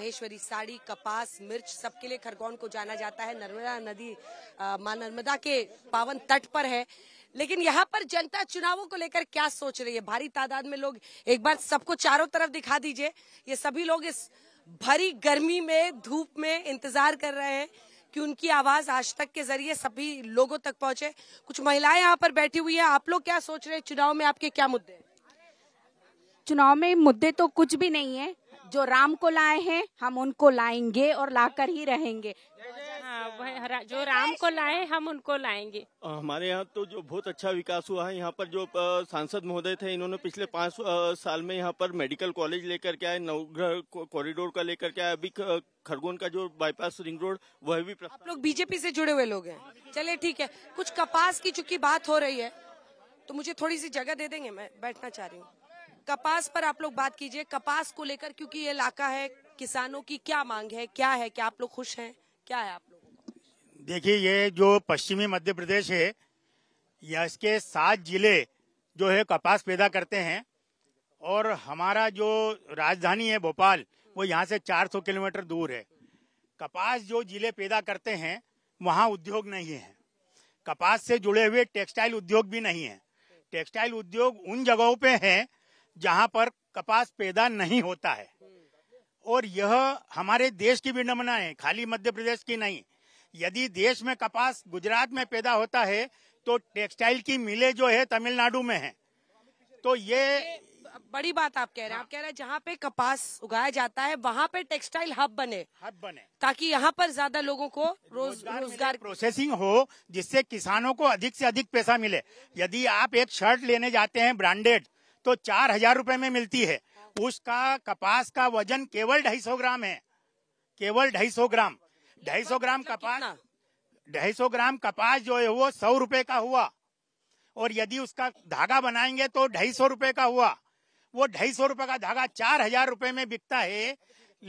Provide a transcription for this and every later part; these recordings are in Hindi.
महेश्वरी साड़ी कपास मिर्च सबके लिए खरगोन को जाना जाता है नर्मदा नदी माँ नर्मदा के पावन तट पर है लेकिन यहाँ पर जनता चुनावों को लेकर क्या सोच रही है भारी तादाद में लोग एक बार सबको चारों तरफ दिखा दीजिए ये सभी लोग इस भरी गर्मी में धूप में इंतजार कर रहे हैं कि उनकी आवाज आज तक के जरिए सभी लोगों तक पहुंचे कुछ महिलाएं यहाँ पर बैठी हुई है आप लोग क्या सोच रहे हैं चुनाव में आपके क्या मुद्दे चुनाव में मुद्दे तो कुछ भी नहीं है जो राम को लाए हैं हम उनको लाएंगे और लाकर ही रहेंगे हाँ, जो राम को लाए हम उनको लाएंगे हमारे यहाँ तो जो बहुत अच्छा विकास हुआ है यहाँ पर जो सांसद महोदय थे इन्होंने पिछले पाँच साल में यहाँ पर मेडिकल कॉलेज लेकर के आए नवग्रह कॉरिडोर का लेकर के आए अभी खरगोन का जो बाईपास रिंग रोड वह भी आप लोग बीजेपी से जुड़े हुए लोग हैं चले ठीक है कुछ कपास की चुकी बात हो रही है तो मुझे थोड़ी सी जगह दे देंगे मैं बैठना चाह रही हूँ कपास पर आप लोग बात कीजिए कपास को लेकर क्योंकि ये इलाका है किसानों की क्या मांग है क्या है क्या आप लोग खुश हैं क्या है आप लोग देखिए ये जो पश्चिमी मध्य प्रदेश है या इसके सात जिले जो है कपास पैदा करते हैं और हमारा जो राजधानी है भोपाल वो यहाँ से 400 किलोमीटर दूर है कपास जो जिले पैदा करते हैं वहाँ उद्योग नहीं है कपास से जुड़े हुए टेक्सटाइल उद्योग भी नहीं है टेक्सटाइल उद्योग उन जगहों पे है जहां पर कपास पैदा नहीं होता है और यह हमारे देश की विडम्बना है खाली मध्य प्रदेश की नहीं यदि देश में कपास गुजरात में पैदा होता है तो टेक्सटाइल की मिले जो है तमिलनाडु में है तो ये बड़ी बात आप कह रहे हैं हाँ। आप कह रहे हैं जहाँ पे कपास उगाया जाता है वहाँ पे टेक्सटाइल हब बने हब बने ताकि यहाँ पर ज्यादा लोगों को रोज, रोजगार प्रोसेसिंग हो जिससे किसानों को अधिक से अधिक पैसा मिले यदि आप एक शर्ट लेने जाते हैं ब्रांडेड तो चार हजार रूपये में मिलती है उसका कपास का वजन केवल ढाई सौ ग्राम है केवल ढाई सौ ग्राम ढाई सौ मतलब ग्राम कपास ढाई सौ ग्राम कपास जो है वो सौ रूपये का हुआ और यदि उसका धागा बनाएंगे तो ढाई सौ रूपये का हुआ वो ढाई सौ रूपये का धागा चार हजार रूपये में बिकता है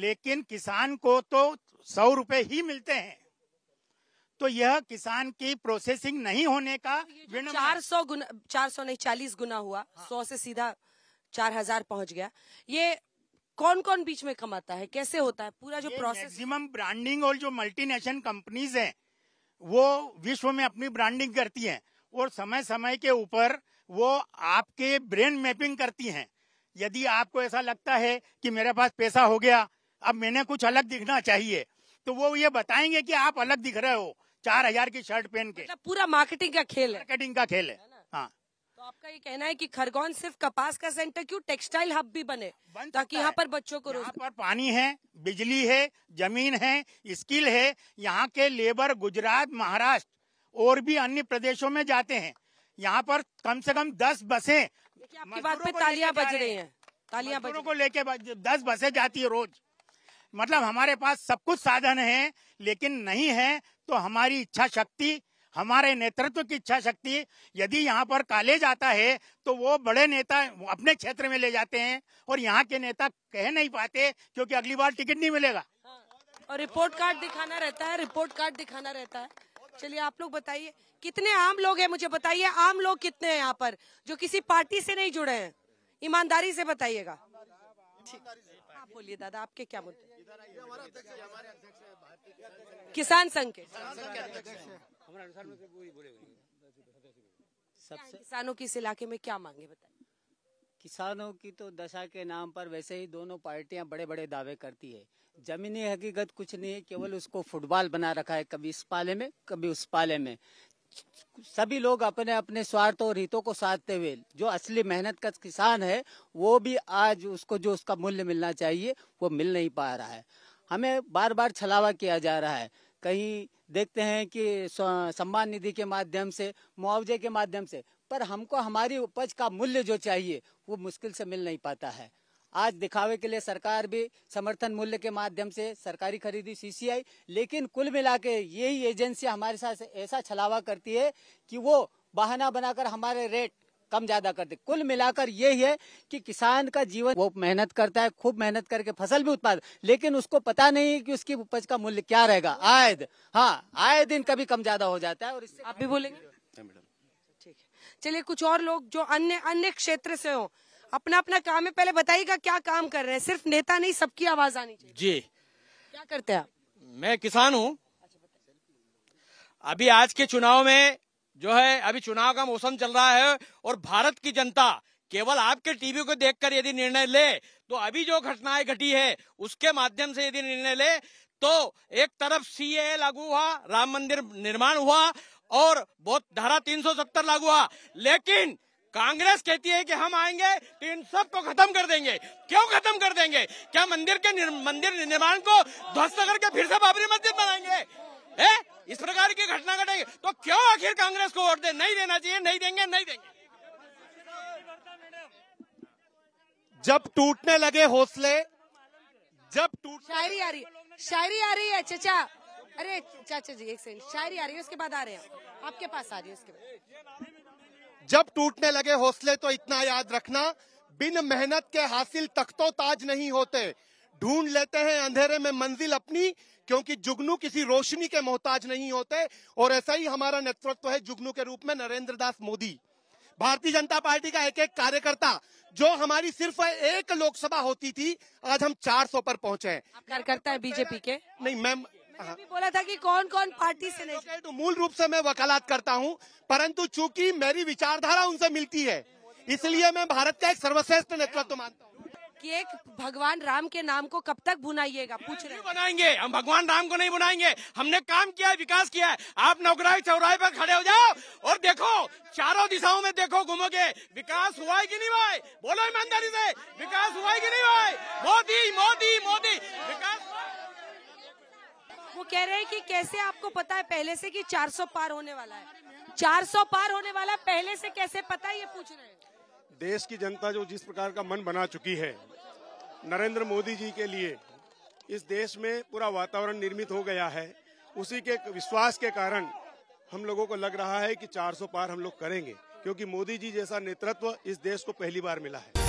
लेकिन किसान को तो सौ रूपये ही मिलते हैं तो यह किसान की प्रोसेसिंग नहीं होने का तो चार सौ गुना चार सौ नहीं चालीस गुना हुआ हाँ। सौ से सीधा चार हजार पहुंच गया ये कौन कौन बीच में कमाता है कैसे होता है पूरा जो प्रोसेस मैक्सिमम ब्रांडिंग और जो मल्टीनेशनल कंपनीज हैं वो विश्व में अपनी ब्रांडिंग करती हैं और समय समय के ऊपर वो आपके ब्रेन मैपिंग करती हैं यदि आपको ऐसा लगता है कि मेरे पास पैसा हो गया अब मैंने कुछ अलग दिखना चाहिए तो वो ये बताएंगे कि आप अलग दिख रहे हो चार हजार की शर्ट पहन के मतलब पूरा मार्केटिंग का खेल है मार्केटिंग का खेल है, हाँ तो आपका ये कहना है कि खरगोन सिर्फ कपास का सेंटर क्यों टेक्सटाइल हब भी बने बन ताकि यहाँ पर बच्चों को यहाँ पर पानी है बिजली है जमीन है स्किल है यहाँ के लेबर गुजरात महाराष्ट्र और भी अन्य प्रदेशों में जाते हैं यहाँ पर कम से कम दस बसे आपकी बात पे तालियां बज रही हैं तालियां को लेके दस बसे जाती है रोज मतलब हमारे पास सब कुछ साधन है लेकिन नहीं है तो हमारी इच्छा शक्ति हमारे नेतृत्व की इच्छा शक्ति यदि यहाँ पर काले जाता है तो वो बड़े नेता अपने क्षेत्र में ले जाते हैं और यहाँ के नेता कह नहीं पाते क्योंकि अगली बार टिकट नहीं मिलेगा और रिपोर्ट कार्ड दिखाना रहता है रिपोर्ट कार्ड दिखाना रहता है चलिए आप लोग बताइए कितने आम लोग हैं मुझे बताइए आम लोग कितने हैं यहाँ पर जो किसी पार्टी से नहीं जुड़े हैं ईमानदारी से बताइएगा आप बोलिए दादा आपके क्या मुद्दे किसान संघ के सबसे किसानों की इस इलाके में क्या मांगे बताए किसानों की तो दशा के नाम पर वैसे ही दोनों पार्टियां बड़े बड़े दावे करती है जमीनी हकीकत कुछ नहीं है केवल उसको फुटबॉल बना रखा है कभी इस पाले में कभी उस पाले में सभी लोग अपने अपने स्वार्थ और हितों को साधते हुए जो असली मेहनत का किसान है वो भी आज उसको जो उसका मूल्य मिलना चाहिए वो मिल नहीं पा रहा है हमें बार बार छलावा किया जा रहा है कहीं देखते हैं कि सम्मान निधि के माध्यम से मुआवजे के माध्यम से पर हमको हमारी उपज का मूल्य जो चाहिए वो मुश्किल से मिल नहीं पाता है आज दिखावे के लिए सरकार भी समर्थन मूल्य के माध्यम से सरकारी खरीदी सीसीआई लेकिन कुल मिला के यही एजेंसी हमारे साथ ऐसा छलावा करती है कि वो बहाना बनाकर हमारे रेट कम ज्यादा करते कुल मिलाकर यही है कि किसान का जीवन वो मेहनत करता है खूब मेहनत करके फसल भी उत्पाद लेकिन उसको पता नहीं है कि उसकी उपज का मूल्य क्या रहेगा आय हाँ आए दिन कभी कम ज्यादा हो जाता है और इससे आप भी बोलेंगे ठीक है चलिए कुछ और लोग जो अन्य अन्य क्षेत्र से हो अपना अपना काम है पहले बताइएगा क्या काम कर रहे हैं सिर्फ नेता नहीं सबकी आवाज आनी चाहिए जी क्या करते हैं आप मैं किसान हूँ अभी आज के चुनाव में जो है अभी चुनाव का मौसम चल रहा है और भारत की जनता केवल आपके टीवी को देखकर यदि निर्णय ले तो अभी जो घटनाएं घटी है उसके माध्यम से यदि निर्णय ले तो एक तरफ सीए लागू हुआ राम मंदिर निर्माण हुआ और बहुत धारा 370 लागू हुआ लेकिन कांग्रेस कहती है कि हम आएंगे तो इन सब को खत्म कर देंगे क्यों खत्म कर देंगे क्या मंदिर के निर, मंदिर निर्माण को ध्वस्त करके फिर से बाबरी मस्जिद बनाएंगे ए? इस प्रकार की घटना घटेगी तो क्यों आखिर कांग्रेस को वोट दे नहीं देना चाहिए नहीं देंगे नहीं देंगे जब टूटने लगे हौसले जब टूट शायरी आ रही है शायरी आ रही है चचा अरे चाचा जी एक सेकंड शायरी आ रही है उसके बाद आ रहे हैं आपके पास आ रही है उसके बाद जब टूटने लगे हौसले तो इतना याद रखना बिन मेहनत के हासिल तख्तो ताज नहीं होते ढूंढ लेते हैं अंधेरे में मंजिल अपनी क्योंकि जुगनू किसी रोशनी के मोहताज नहीं होते और ऐसा ही हमारा नेतृत्व है जुगनू के रूप में नरेंद्र दास मोदी भारतीय जनता पार्टी का एक एक कार्यकर्ता जो हमारी सिर्फ एक लोकसभा होती थी आज हम 400 पर पहुंचे हैं कार्यकर्ता है बीजेपी के नहीं मैम हाँ। भी बोला था कि कौन कौन पार्टी से नहीं तो मूल रूप से मैं वकालत करता हूँ परंतु चूंकि मेरी विचारधारा उनसे मिलती है इसलिए मैं भारत का एक सर्वश्रेष्ठ नेतृत्व मानता हूँ कि एक भगवान राम के नाम को कब तक भुनाइएगा पूछ रहे बनाएंगे हम भगवान राम को नहीं बुनाएंगे हमने काम किया है विकास किया है आप नौकराई चौराहे पर खड़े हो जाओ और देखो चारों दिशाओं में देखो घूमोगे विकास हुआ है कि नहीं हुआ बोलो ईमानदारी से विकास हुआ है कि नहीं हुआ मोदी मोदी मोदी विकास वो कह रहे हैं कि कैसे आपको पता है पहले से कि 400 पार होने वाला है 400 पार होने वाला पहले से कैसे पता है ये पूछ रहे हैं देश की जनता जो जिस प्रकार का मन बना चुकी है नरेंद्र मोदी जी के लिए इस देश में पूरा वातावरण निर्मित हो गया है उसी के विश्वास के कारण हम लोगों को लग रहा है कि 400 पार हम लोग करेंगे क्योंकि मोदी जी जैसा नेतृत्व इस देश को पहली बार मिला है